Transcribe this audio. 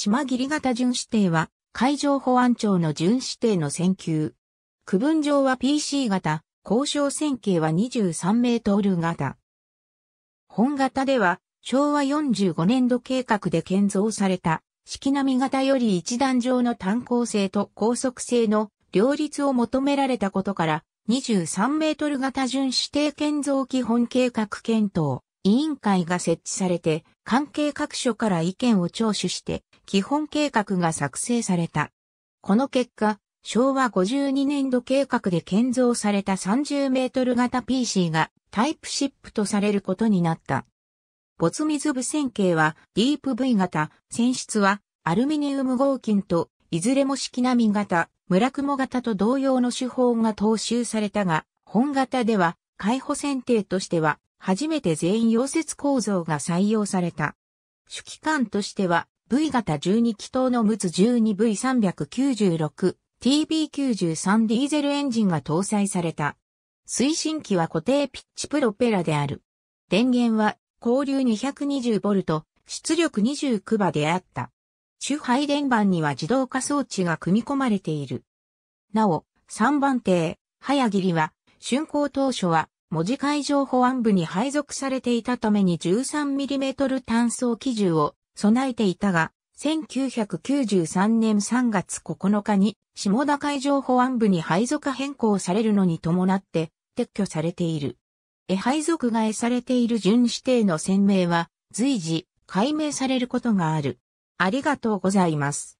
島切型巡視艇は、海上保安庁の巡視艇の選球。区分上は PC 型、交渉線形は23メートル型。本型では、昭和45年度計画で建造された、式波型より一段上の単行性と高速性の両立を求められたことから、23メートル型巡視艇建造基本計画検討。委員会が設置されて、関係各所から意見を聴取して、基本計画が作成された。この結果、昭和52年度計画で建造された30メートル型 PC がタイプシップとされることになった。没水部線形はディープ V 型、船室はアルミニウム合金といずれも式並型、村雲型と同様の手法が踏襲されたが、本型では、解保選定としては、初めて全員溶接構造が採用された。主機関としては、V 型12気筒の陸奥 12V396、TB93 ディーゼルエンジンが搭載された。推進機は固定ピッチプロペラである。電源は交流 220V、出力29馬であった。主配電盤には自動化装置が組み込まれている。なお、3番艇、早切りは、竣工当初は文字海上保安部に配属されていたために 13mm 単装機銃を備えていたが、1993年3月9日に下田海上保安部に配属変更されるのに伴って撤去されている。え配属が得されている巡視艇の鮮明は随時解明されることがある。ありがとうございます。